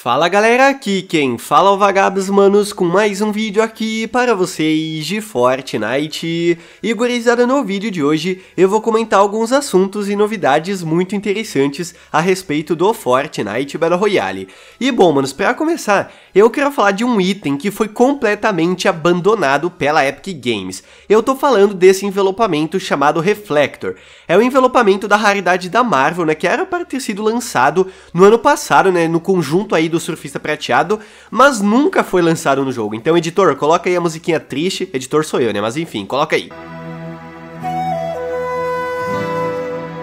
Fala galera, aqui quem fala é o Vagabos Manos com mais um vídeo aqui para vocês de Fortnite. E gurizada, no vídeo de hoje eu vou comentar alguns assuntos e novidades muito interessantes a respeito do Fortnite Battle Royale. E bom, manos, para começar, eu quero falar de um item que foi completamente abandonado pela Epic Games. Eu tô falando desse envelopamento chamado Reflector. É o envelopamento da raridade da Marvel, né, que era para ter sido lançado no ano passado, né, no conjunto aí do surfista prateado, mas nunca foi lançado no jogo. Então, editor, coloca aí a musiquinha triste. Editor sou eu, né? Mas enfim, coloca aí.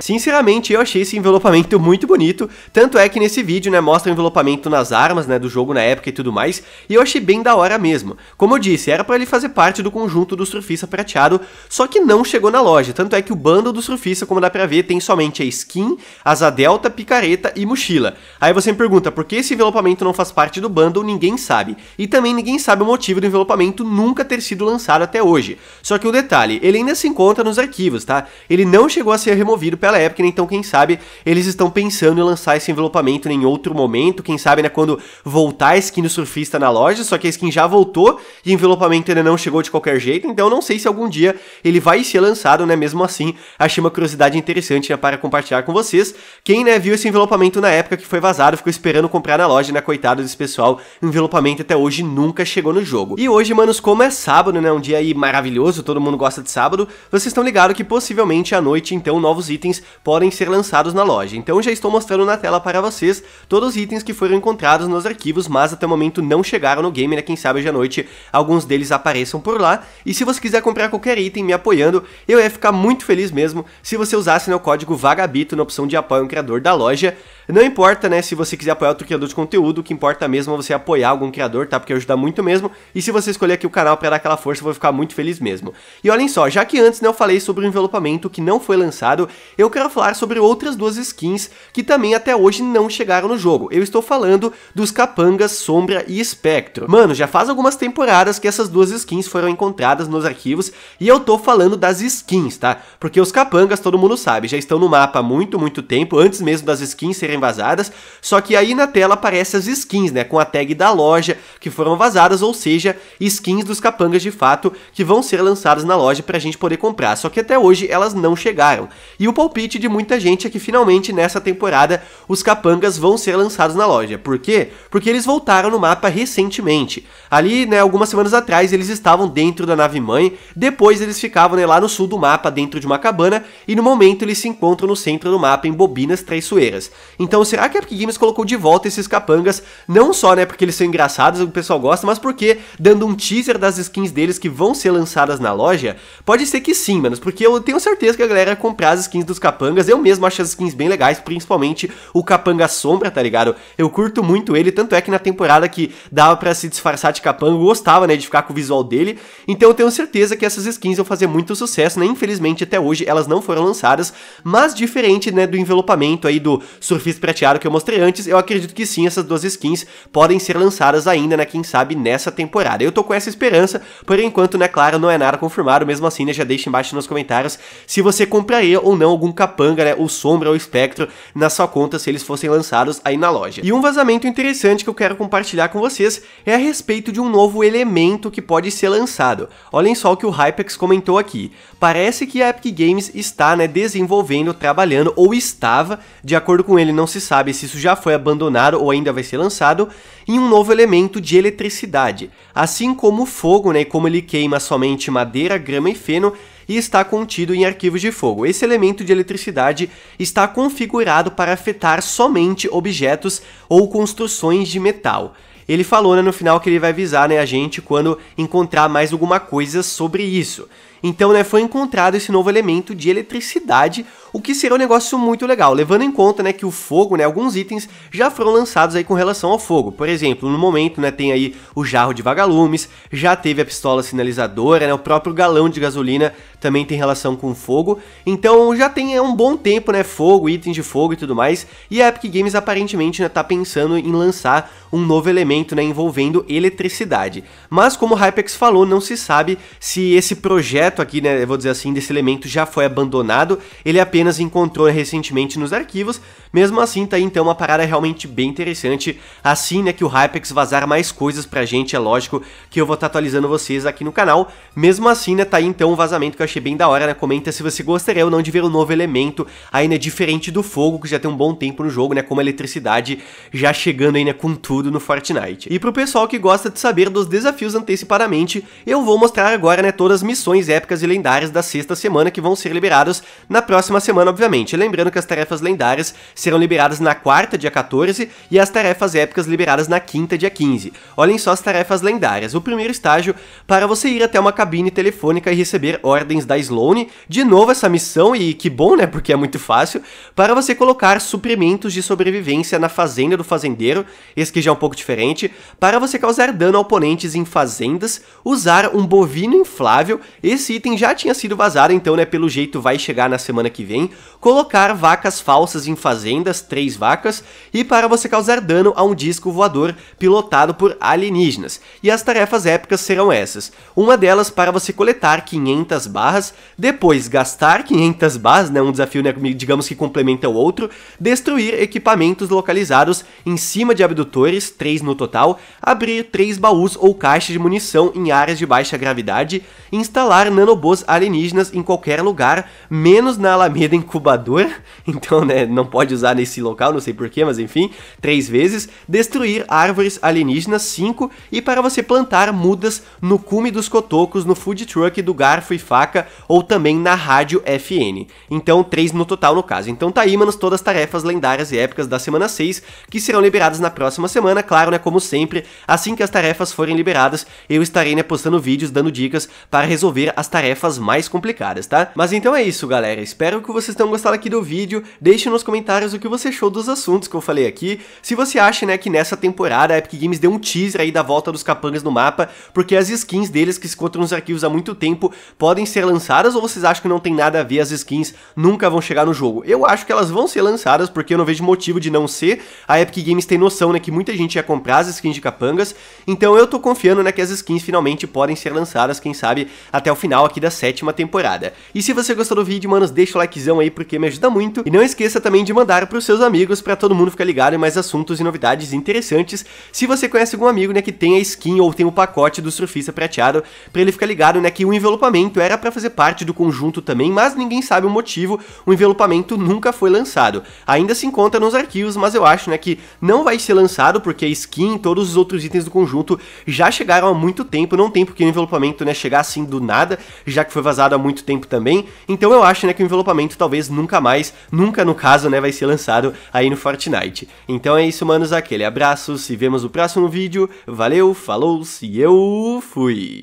Sinceramente, eu achei esse envelopamento muito bonito, tanto é que nesse vídeo, né, mostra o envelopamento nas armas, né, do jogo na época e tudo mais, e eu achei bem da hora mesmo. Como eu disse, era para ele fazer parte do conjunto do surfista prateado, só que não chegou na loja, tanto é que o bundle do surfista, como dá pra ver, tem somente a skin, asa delta, picareta e mochila. Aí você me pergunta, por que esse envelopamento não faz parte do bundle? Ninguém sabe. E também ninguém sabe o motivo do envelopamento nunca ter sido lançado até hoje. Só que o um detalhe, ele ainda se encontra nos arquivos, tá? Ele não chegou a ser removido pela naquela época, né? então quem sabe eles estão pensando em lançar esse envelopamento em outro momento, quem sabe né, quando voltar a skin do surfista na loja, só que a skin já voltou e o envelopamento ainda não chegou de qualquer jeito, então não sei se algum dia ele vai ser lançado, né? Mesmo assim, achei uma curiosidade interessante né, para compartilhar com vocês. Quem né, viu esse envelopamento na época que foi vazado, ficou esperando comprar na loja, né? Coitado desse pessoal, o envelopamento até hoje nunca chegou no jogo. E hoje, manos, como é sábado, né? Um dia aí maravilhoso, todo mundo gosta de sábado, vocês estão ligados que possivelmente à noite, então, novos itens podem ser lançados na loja. Então já estou mostrando na tela para vocês todos os itens que foram encontrados nos arquivos, mas até o momento não chegaram no game, né? Quem sabe hoje à noite alguns deles apareçam por lá. E se você quiser comprar qualquer item me apoiando, eu ia ficar muito feliz mesmo se você usasse meu né, o código VAGABITO na opção de apoio ao criador da loja. Não importa, né, se você quiser apoiar outro criador de conteúdo, o que importa mesmo é você apoiar algum criador, tá? Porque ajuda muito mesmo. E se você escolher aqui o canal para dar aquela força, eu vou ficar muito feliz mesmo. E olhem só, já que antes né, eu falei sobre o envelopamento que não foi lançado, eu quero falar sobre outras duas skins que também até hoje não chegaram no jogo. Eu estou falando dos capangas Sombra e Espectro. Mano, já faz algumas temporadas que essas duas skins foram encontradas nos arquivos e eu tô falando das skins, tá? Porque os capangas, todo mundo sabe, já estão no mapa há muito, muito tempo, antes mesmo das skins serem vazadas, só que aí na tela aparecem as skins, né, com a tag da loja que foram vazadas, ou seja, skins dos capangas de fato que vão ser lançadas na loja pra gente poder comprar, só que até hoje elas não chegaram. E o palpite palpite de muita gente é que finalmente nessa temporada os capangas vão ser lançados na loja. Por quê? Porque eles voltaram no mapa recentemente. Ali, né, algumas semanas atrás eles estavam dentro da nave mãe, depois eles ficavam né, lá no sul do mapa, dentro de uma cabana, e no momento eles se encontram no centro do mapa em bobinas traiçoeiras. Então, será que a Epic Games colocou de volta esses capangas, não só né, porque eles são engraçados, o pessoal gosta, mas porque dando um teaser das skins deles que vão ser lançadas na loja? Pode ser que sim, manos, porque eu tenho certeza que a galera ia comprar as skins dos capangas. Eu mesmo acho as skins bem legais, principalmente o capanga sombra, tá ligado? Eu curto muito ele, tanto é que na temporada que dava para se disfarçar de capanga, eu gostava, né, de ficar com o visual dele. Então eu tenho certeza que essas skins vão fazer muito sucesso, né? Infelizmente até hoje elas não foram lançadas, mas diferente, né, do envelopamento aí do surfista prateado que eu mostrei antes, eu acredito que sim, essas duas skins podem ser lançadas ainda, né, quem sabe nessa temporada. Eu tô com essa esperança, por enquanto, né, claro, não é nada confirmado, mesmo assim, né, já deixa embaixo nos comentários se você compraria ou não algum Capanga, né, o Sombra ou o Espectro na sua conta se eles fossem lançados aí na loja. E um vazamento interessante que eu quero compartilhar com vocês é a respeito de um novo elemento que pode ser lançado. Olhem só o que o Hypex comentou aqui. Parece que a Epic Games está né, desenvolvendo, trabalhando ou estava, de acordo com ele não se sabe se isso já foi abandonado ou ainda vai ser lançado, em um novo elemento de eletricidade. Assim como o fogo, né, como ele queima somente madeira, grama e feno, e está contido em arquivos de fogo. Esse elemento de eletricidade está configurado para afetar somente objetos ou construções de metal. Ele falou né, no final que ele vai avisar né, a gente quando encontrar mais alguma coisa sobre isso. Então né, foi encontrado esse novo elemento de eletricidade, o que seria um negócio muito legal, levando em conta né, que o fogo, né, alguns itens já foram lançados aí com relação ao fogo. Por exemplo, no momento né, tem aí o jarro de vagalumes, já teve a pistola sinalizadora, né, o próprio galão de gasolina também tem relação com fogo. Então já tem é, um bom tempo né, fogo, itens de fogo e tudo mais, e a Epic Games aparentemente está né, tá pensando em lançar um novo elemento né, envolvendo eletricidade. Mas como o Hypex falou, não se sabe se esse projeto aqui, né, vou dizer assim, desse elemento já foi abandonado, ele é apenas apenas encontrou recentemente nos arquivos, mesmo assim tá aí então uma parada realmente bem interessante, assim né que o Hypex vazar mais coisas pra gente, é lógico que eu vou estar tá atualizando vocês aqui no canal, mesmo assim né tá aí então um vazamento que eu achei bem da hora, né, comenta se você gostaria ou não de ver um novo elemento aí né, diferente do fogo que já tem um bom tempo no jogo né, como a eletricidade já chegando aí né com tudo no Fortnite. E pro pessoal que gosta de saber dos desafios antecipadamente, eu vou mostrar agora né todas as missões épicas e lendárias da sexta semana que vão ser liberadas na próxima semana semana, obviamente. Lembrando que as tarefas lendárias serão liberadas na quarta, dia 14, e as tarefas épicas liberadas na quinta, dia 15. Olhem só as tarefas lendárias. O primeiro estágio, para você ir até uma cabine telefônica e receber ordens da Sloane. De novo essa missão, e que bom, né, porque é muito fácil. Para você colocar suprimentos de sobrevivência na fazenda do fazendeiro, esse que já é um pouco diferente. Para você causar dano a oponentes em fazendas, usar um bovino inflável. Esse item já tinha sido vazado, então, né, pelo jeito vai chegar na semana que vem colocar vacas falsas em fazendas, três vacas, e para você causar dano a um disco voador pilotado por alienígenas. E as tarefas épicas serão essas. Uma delas para você coletar 500 barras, depois gastar 500 barras, né, um desafio né, digamos que complementa o outro, destruir equipamentos localizados em cima de abdutores, três no total, abrir três baús ou caixas de munição em áreas de baixa gravidade, instalar nanobots alienígenas em qualquer lugar, menos na Alameda brinquedo incubador, então né, não pode usar nesse local, não sei porquê, mas enfim, três vezes, destruir árvores alienígenas, cinco, e para você plantar mudas no cume dos cotocos, no food truck do garfo e faca, ou também na rádio FN. Então, três no total no caso. Então tá aí, manos, todas as tarefas lendárias e épicas da semana 6, que serão liberadas na próxima semana, claro, né, como sempre, assim que as tarefas forem liberadas, eu estarei né, postando vídeos dando dicas para resolver as tarefas mais complicadas, tá? Mas então é isso, galera, espero que vocês tenham gostado aqui do vídeo, deixe nos comentários o que você achou dos assuntos que eu falei aqui, se você acha, né, que nessa temporada a Epic Games deu um teaser aí da volta dos capangas no mapa, porque as skins deles que se encontram nos arquivos há muito tempo podem ser lançadas ou vocês acham que não tem nada a ver, as skins nunca vão chegar no jogo? Eu acho que elas vão ser lançadas porque eu não vejo motivo de não ser, a Epic Games tem noção, né, que muita gente ia comprar as skins de capangas, então eu tô confiando, né, que as skins finalmente podem ser lançadas, quem sabe, até o final aqui da sétima temporada. E se você gostou do vídeo, manos, deixa o likezinho aí porque me ajuda muito. E não esqueça também de mandar para os seus amigos para todo mundo ficar ligado em mais assuntos e novidades interessantes. Se você conhece algum amigo, né, que tem a skin ou tem o pacote do surfista prateado, para ele ficar ligado, né, que o envelopamento era para fazer parte do conjunto também, mas ninguém sabe o motivo, o envelopamento nunca foi lançado. Ainda se encontra nos arquivos, mas eu acho, né, que não vai ser lançado porque a skin e todos os outros itens do conjunto já chegaram há muito tempo, não tem porque o envelopamento, né, chegar assim do nada, já que foi vazado há muito tempo também. Então eu acho, né, que o envelopamento lançamento, talvez nunca mais, nunca no caso, né, vai ser lançado aí no Fortnite. Então é isso, manos, aquele abraço, se vemos no próximo vídeo, valeu, falou, se eu fui!